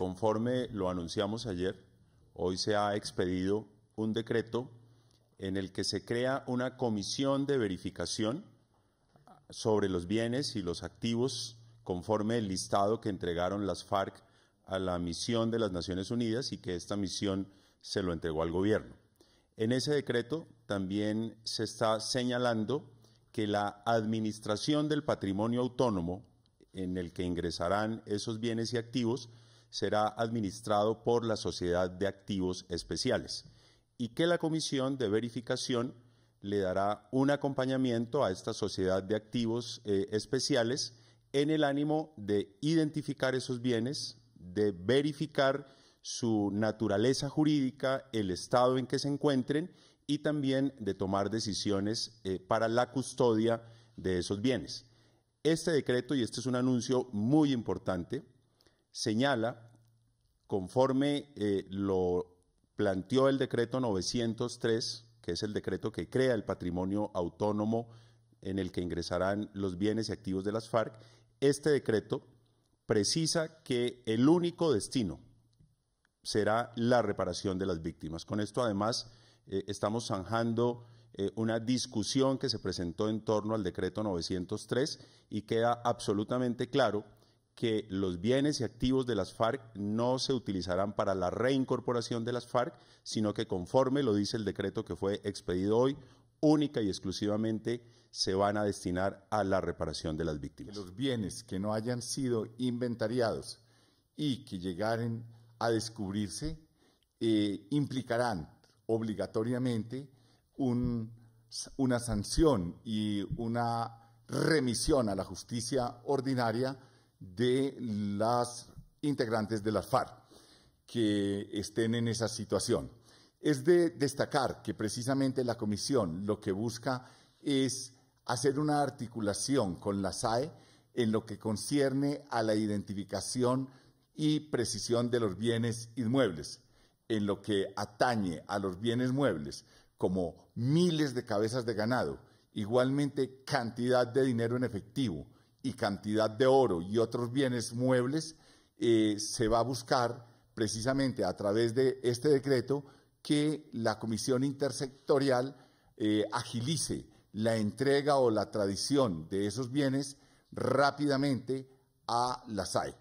conforme lo anunciamos ayer, hoy se ha expedido un decreto en el que se crea una comisión de verificación sobre los bienes y los activos conforme el listado que entregaron las FARC a la misión de las Naciones Unidas y que esta misión se lo entregó al gobierno. En ese decreto también se está señalando que la administración del patrimonio autónomo en el que ingresarán esos bienes y activos será administrado por la Sociedad de Activos Especiales y que la Comisión de Verificación le dará un acompañamiento a esta Sociedad de Activos eh, Especiales en el ánimo de identificar esos bienes, de verificar su naturaleza jurídica, el estado en que se encuentren y también de tomar decisiones eh, para la custodia de esos bienes. Este decreto, y este es un anuncio muy importante, señala, conforme eh, lo planteó el decreto 903, que es el decreto que crea el patrimonio autónomo en el que ingresarán los bienes y activos de las FARC, este decreto precisa que el único destino será la reparación de las víctimas. Con esto, además, eh, estamos zanjando eh, una discusión que se presentó en torno al decreto 903 y queda absolutamente claro que los bienes y activos de las FARC no se utilizarán para la reincorporación de las FARC, sino que conforme lo dice el decreto que fue expedido hoy, única y exclusivamente se van a destinar a la reparación de las víctimas. Los bienes que no hayan sido inventariados y que llegaren a descubrirse eh, implicarán obligatoriamente una sanción y una remisión a la justicia ordinaria de las integrantes de la FARC que estén en esa situación. Es de destacar que precisamente la comisión lo que busca es hacer una articulación con la SAE en lo que concierne a la identificación y precisión de los bienes inmuebles, en lo que atañe a los bienes muebles, como miles de cabezas de ganado, igualmente cantidad de dinero en efectivo, y cantidad de oro y otros bienes muebles, eh, se va a buscar precisamente a través de este decreto que la Comisión Intersectorial eh, agilice la entrega o la tradición de esos bienes rápidamente a la SAE.